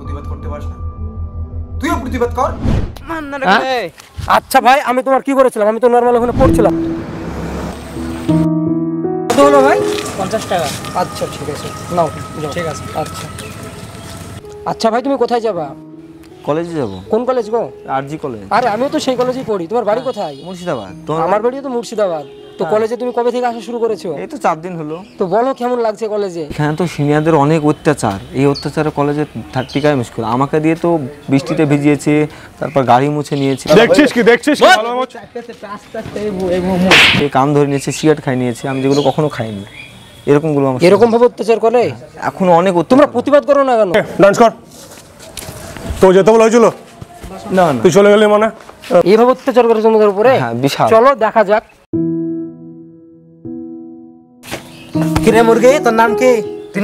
প্রতিবাদ করতে পারছ না তুইও প্রতিবাদ কর হ্যাঁ? আচ্ছা ভাই আমি তোমার কি করেছিলাম আমি তো নর্মাল ওখানে পড়ছিলাম কত হলো ভাই পঞ্চাশ টাকা আচ্ছা ঠিক আছে নাও ঠিক আছে আচ্ছা আচ্ছা ভাই তুমি কোথায় যাবা কলেজে যাব কোন কলেজ গো আরজি কলেজ আরে আমিও তো সেই কলেজেই পড়ি তোমার বাড়ি হ্যাঁ, কোথায় মুর্শিদাবাদ আমার বাড়িও তো মুর্শিদাবাদ তো হ্যাঁ। কলেজে তুমি কবে থেকে আসা শুরু করেছো এই তো চার দিন হলো তো বলো কেমন লাগছে কলেজে এখানে তো সিনিয়রদের অনেক অত্যাচার এই অত্যাচারে কলেজে থাকতে গায়ে মুশকিল আমাকে দিয়ে তো বৃষ্টিতে ভিজিয়েছে তারপর গাড়ি মুছে নিয়েছে দেখছিস কি দেখছিস সে কাম ধরে নিয়েছে সিগারেট খাই নিয়েছে আমি যেগুলো কখনো খাইনি এরকম গুলো এরকম ভাবে অত্যাচার করে এখন অনেক তোমরা প্রতিবাদ করো না কেন ডান্স কর তো যেতে বলা হয়েছিল না তুই চলে গেলে মানে এইভাবে অত্যাচার করে তোমাদের উপরে হ্যাঁ, চলো দেখা যাক কিরে মুরগি তোর নাম কি তুই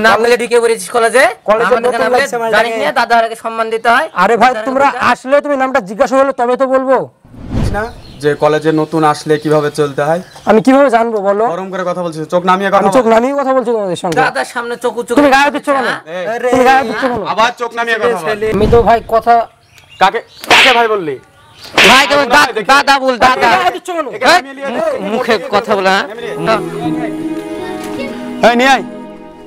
সম্মান দিতে হয় আরে ভাই তোমরা আসলে তুমি নামটা জিজ্ঞাসা তবে তো বলবো কলেজে নতুন আসলে কিভাবে চলতে হয় আমি কিভাবে জানবো চোখ নামিয়ে কথা দাদা সামনে চোখ না হ্যাঁ। নামিয়ে ভাই কথা ভাই বললি ভাই বল দাদা মুখে কথা বলা হ্যাঁ। হ্যাঁ নিয়ে আয়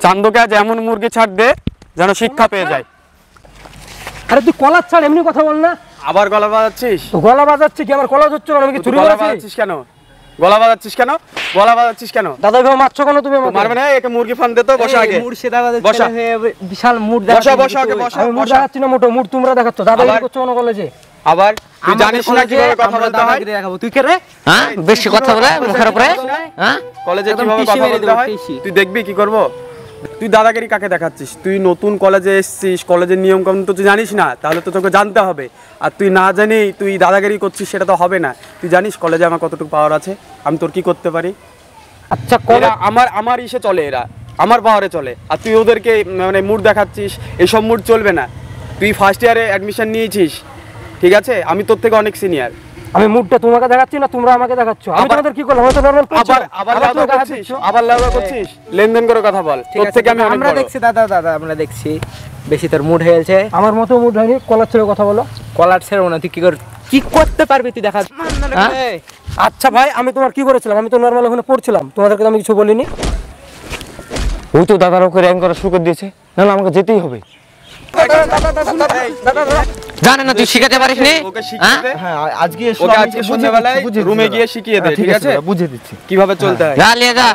চান্দকে আজ এমন মুরগি ছাড় দে যেন শিক্ষা পেয়ে যায় আরে তুই কলার ছাড় এমনি কথা বল না আবার গলা বাজাচ্ছিস গলা বাজাচ্ছি কি আমার কলা হচ্ছে আমি কি চুরি গলা কেন গলা বাজাচ্ছিস কেন গলা বাজাচ্ছিস কেন দাদা ভাই মারছো কেন তুমি মারবে না একে মুরগি ফান দে তো বসা আগে মুর্শিদা বসা বিশাল মুড দেখা বসা বসা ওকে বসা মুড দেখাচ্ছি না মোটো মুড তোমরা দেখাচ্ছ দাদা ভাই করছো কোন কলেজে আবার তুই জানিস না কিভাবে কথা বলতে হয় তুই কে রে হ্যাঁ বেশি কথা বলে মুখের উপরে হ্যাঁ কলেজে কিভাবে কথা বলতে হয় তুই দেখবি কি করব তুই দাদাগিরি কাকে দেখাচ্ছিস তুই নতুন কলেজে এসেছিস কলেজের নিয়ম কানুন তো তুই জানিস না তাহলে তো তোকে জানতে হবে আর তুই না জানি তুই দাদাগিরি করছিস সেটা তো হবে না তুই জানিস কলেজে আমার কতটুকু পাওয়ার আছে আমি তোর কি করতে পারি আচ্ছা আমার আমার ইসে চলে এরা আমার পাওয়ারে চলে আর তুই ওদেরকে মানে মুড দেখাচ্ছিস এসব মুড চলবে না তুই ফার্স্ট ইয়ারে অ্যাডমিশন নিয়েছিস ঠিক আছে আমি তোর থেকে অনেক সিনিয়র আমি মুডটা তোমাকে দেখাচ্ছি না তোমরা আমাকে দেখাচ্ছ আমি তোমাদের কি করলাম হয়তো নরমাল আবার আবার লাউডা করছিস আবার লাউডা করছিস হ্যাঁ। লেনদেন করে কথা বল তোর থেকে আমি আমরা দেখছি দাদা দাদা আমরা দেখছি বেশি তোর মুড হয়েছে আমার মতো মুড হয়নি কলার ছেড়ে কথা বলো কলার ছেড়ে না তুই কি কর কি করতে পারবি তুই দেখা হ্যাঁ? আচ্ছা ভাই আমি তোমার কি করেছিলাম আমি তো নরমাল ওখানে পড়ছিলাম তোমাদেরকে আমি কিছু বলিনি ওই তো দাদার ওকে র্যাঙ্ক করা শুরু করে দিয়েছে না আমাকে যেতেই হবে না তুই শিখাতে পারিস নি হ্যাঁ? হ্যাঁ, আজকে ওকে আজকে সন্ধ্যাবেলায় রুমে গিয়ে শিখিয়ে দে হ্যাঁ, ঠিক আছে দিচ্ছি কিভাবে চলতে হয় যা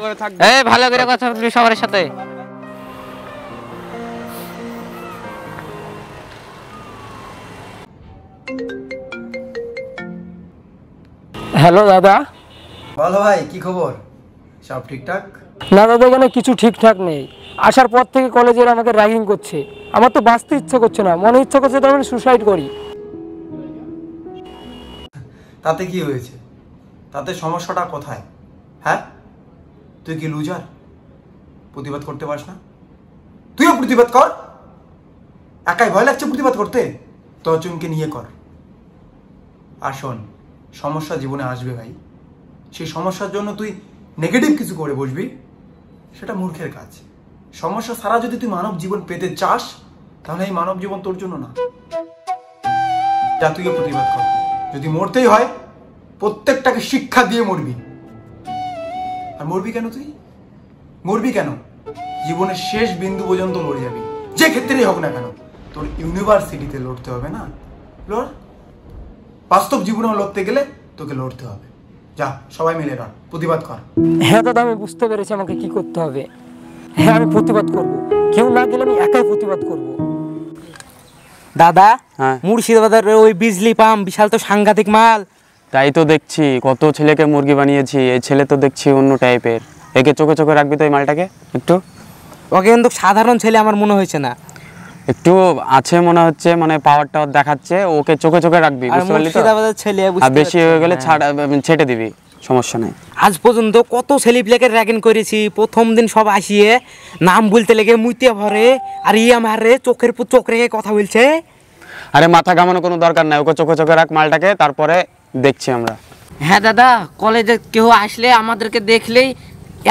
ভালো করে কথা বলবি সবার সাথে হ্যালো দাদা ভালো ভাই কি খবর সব ঠিকঠাক না দাদা ওখানে কিছু ঠিকঠাক নেই আসার পর থেকে কলেজের আমাকে র্যাগিং করছে আমার তো বাঁচতে ইচ্ছে করছে না মনে ইচ্ছা করছে তার আমি মানে সুসাইড করি তাতে কি হয়েছে তাতে সমস্যাটা কোথায় হ্যাঁ তুই কি লুজার প্রতিবাদ করতে পারিস না তুইও প্রতিবাদ কর একাই ভয় লাগছে প্রতিবাদ করতে তর্জনকে নিয়ে কর আসন সমস্যা জীবনে আসবে ভাই সেই সমস্যার জন্য তুই নেগেটিভ কিছু করে বসবি সেটা মূর্খের কাজ সমস্যা ছাড়া যদি তুই মানব জীবন পেতে চাস তাহলে এই মানব জীবন তোর জন্য না যা জাতীয় প্রতিবাদ কর যদি মরতেই হয় প্রত্যেকটাকে শিক্ষা দিয়ে মরবি আর মরবি কেন তুই মরবি কেন জীবনের শেষ বিন্দু পর্যন্ত মরে যাবি যে ক্ষেত্রেই হোক না কেন তোর ইউনিভার্সিটিতে লড়তে হবে না লড় বাস্তব জীবনেও লড়তে গেলে তোকে লড়তে হবে যা সবাই মিলে লড় প্রতিবাদ কর হ্যাঁ দাদা আমি বুঝতে পেরেছি আমাকে কি করতে হবে হ্যাঁ আমি প্রতিবাদ করব কেউ না গেলে আমি একাই প্রতিবাদ করব দাদা হ্যাঁ। মুর্শিদাবাদের ওই বিজলি পাম্প বিশাল তো সাংঘাতিক মাল তাই তো দেখছি কত ছেলেকে মুরগি বানিয়েছি এই ছেলে তো দেখছি অন্য টাইপের একে চোখে চোখে রাখবি তো এই মালটাকে একটু ওকে কিন্তু সাধারণ ছেলে আমার মনে হয়েছে না একটু আছে মনে হচ্ছে মানে পাওয়ার টাওয়ার দেখাচ্ছে ওকে চোখে চোখে রাখবি বেশি হয়ে গেলে হ্যাঁ। ছেটে দিবি সমস্যা নেই আজ পর্যন্ত কত ছেলেপিলাকে র্যাগিং করেছি প্রথম দিন সব আসিয়ে নাম বলতে লেগে মুইতে ভরে আর ই আমার চোখের পর চোখ রেখে কথা বলছে আরে মাথা ঘামানো কোনো দরকার নাই ওকে চোখে চোখে রাখ মালটাকে তারপরে দেখছি আমরা হ্যাঁ দাদা কলেজে কেউ আসলে আমাদেরকে দেখলেই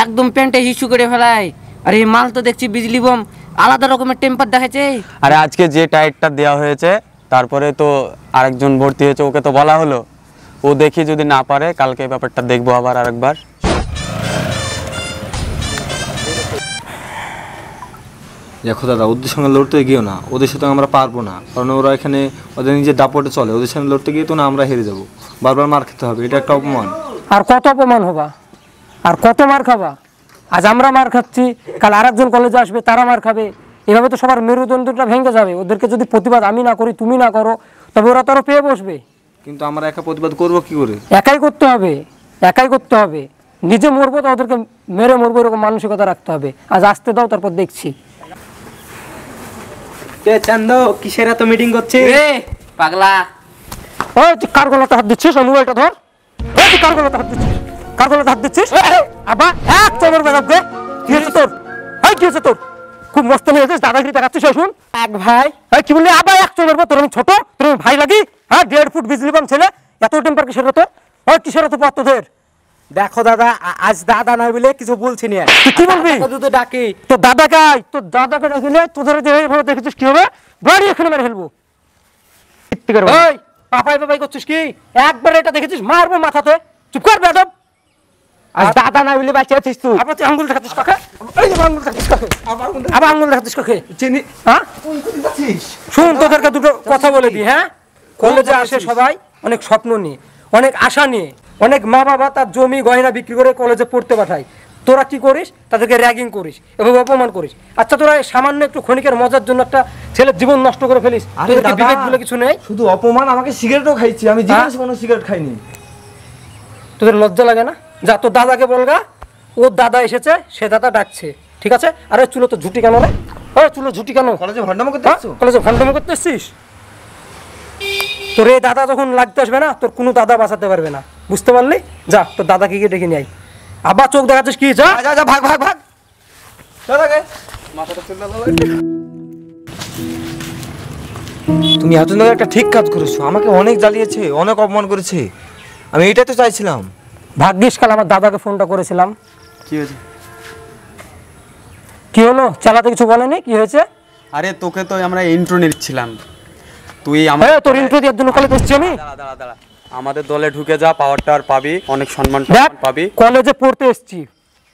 একদম প্যান্টে হিসু করে ফেলায় আর এই মাল তো দেখছি বিজলি বম আলাদা রকমের টেম্পার দেখাচ্ছে আরে আজকে যে টায়ারটা দেওয়া হয়েছে তারপরে তো আরেকজন ভর্তি হয়েছে ওকে তো বলা হলো ও দেখি যদি না পারে কালকে ব্যাপারটা দেখবো আবার আরেকবার দেখো দাদা ওদের সঙ্গে লড়তে গিয়েও না ওদের সাথে আমরা পারবো না কারণ ওরা এখানে ওদের নিজের দাপটে চলে ওদের সঙ্গে লড়তে গিয়ে তো না আমরা হেরে যাবো বারবার মার খেতে হবে এটা একটা অপমান আর কত অপমান হবা আর কত মার খাবা আজ আমরা মার খাচ্ছি কাল আরেকজন কলেজে আসবে তারা মার খাবে এভাবে তো সবার মেরুদণ্ডটা ভেঙে যাবে ওদেরকে যদি প্রতিবাদ আমি না করি তুমি না করো তবে ওরা তো আরও পেয়ে বসবে কিন্তু আমরা একা প্রতিবাদ করব কি করে একাই করতে হবে একাই করতে হবে নিজে মরব তো ওদেরকে মেরে মরব এরকম মানসিকতা রাখতে হবে আজ আসতে দাও তারপর দেখছি কে চান্দ কিসের এত মিটিং করছে রে পাগলা ও তুই কার গলাতে হাত দিচ্ছিস ও মোবাইলটা ধর ও তুই কার গলাতে হাত দিচ্ছিস কার গলাতে হাত দিচ্ছিস আবা এক চমর বেগাবকে কি হয়েছে তোর এই কি হয়েছে তোর খুব মস্ত হয়েছে দাদাগিরি দেখাচ্ছিস হ্যাঁ, শুন এক ভাই হ্যাঁ কি বললি আবার এক তোর আমি ছোট তোর ভাই লাগি হ্যাঁ দেড় ফুট বিজলি পাম ছেলে এত টেম্পার তো হ্যাঁ তো তোদের দেখো দাদা আজ দাদা না বলে কিছু বলছি না কি বলবি তো ডাকি তো দাদা কাই তো দাদাকে ডাকিলে তোদের যে দেখেছিস কি হবে বাড়ি এখানে মেরে ফেলবো পাপাই পাপাই করছিস কি একবার এটা দেখেছিস মারবো মাথাতে চুপ কর বেদব আজ দাদা না বলে বাঁচিয়ে আছিস তুই আবার তুই আঙ্গুল দেখাতিস কাকে এই আবার আঙ্গুল দেখাতিস কাকে আবার আঙ্গুল দেখাতিস কাকে চিনি হ্যাঁ শুন তোদেরকে দুটো আচ্ছা, কথা বলে দি হ্যাঁ কলেজে আসে সবাই অনেক স্বপ্ন নিয়ে অনেক আশা নিয়ে অনেক মা বাবা তার জমি গয়না বিক্রি করে কলেজে পড়তে পাঠায় তোরা কি করিস তাদেরকে র্যাগিং করিস এভাবে অপমান করিস আচ্ছা তোরা সামান্য একটু ক্ষণিকের মজার জন্য একটা ছেলের জীবন নষ্ট করে ফেলিস বিবেক বলে কিছু নেই শুধু অপমান আমাকে সিগারেটও খাইছি আমি জিজ্ঞাসা কোনো সিগারেট খাইনি তোদের লজ্জা লাগে না যা তোর দাদাকে বলগা ওর দাদা এসেছে সে দাদা ডাকছে ঠিক আছে আরে চুলো তো ঝুটি কেন রে আরে চুলো ঝুটি কেন কলেজে ভণ্ডামো করতে হ্যাঁ, কলেজে ভণ্ডামো করতে আছিস তোর এই দাদা যখন লাগতে আসবে না তোর কোনো দাদা বাঁচাতে পারবে না বুঝতে পারলি যা তোর দাদাকে গিয়ে ডেকে নিয়ে আই আবার চোখ দেখাচ্ছিস কি যা যা যা ভাগ ভাগ ভাগ দাদাকে মাথাটা তুমি এতদিন একটা ঠিক কাজ করেছো আমাকে অনেক জ্বালিয়েছে অনেক অপমান করেছে আমি এটাই তো চাইছিলাম ভাগ্যিস কাল আমার দাদাকে ফোনটা করেছিলাম কি হয়েছে কি হলো চালাতে কিছু বলেনি কি হয়েছে আরে তোকে তো আমরা ইন্ট্রো নিচ্ছিলাম তুই আমার তোর ইন্ট্রো দিয়ে জন্য কলেজ এসেছি আমি দাঁড়া দাঁড়া দাঁড়া আমাদের দলে ঢুকে যা পাওয়ার টাওয়ার পাবি অনেক সম্মান পাবি কলেজে পড়তে এসেছি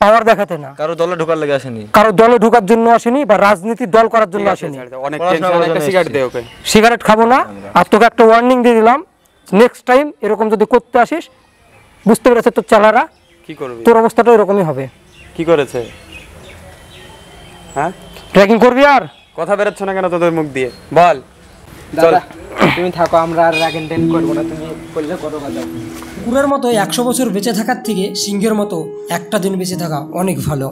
পাওয়ার দেখাতে না কারো দলে ঢোকার লাগে আসেনি কারো দলে ঢোকার জন্য আসেনি বা রাজনীতি দল করার জন্য আসেনি অনেক সিগারেট দে ওকে সিগারেট খাবো না আর তোকে একটা ওয়ার্নিং দিয়ে দিলাম নেক্সট টাইম এরকম যদি করতে আসিস বুঝতে পেরেছে তোর চালারা কি করবি তোর অবস্থাটা এরকমই হবে কি করেছে হ্যাঁ ট্রেকিং করবি আর কথা বেরোচ্ছ না কেন তোদের মুখ দিয়ে বল চল তুমি থাকো আমরা আর রাগ এন্ড করবো না তুমি করলে কত কথা কুকুরের মতো একশো বছর বেঁচে থাকার থেকে সিংহের মতো একটা দিন বেঁচে থাকা অনেক ভালো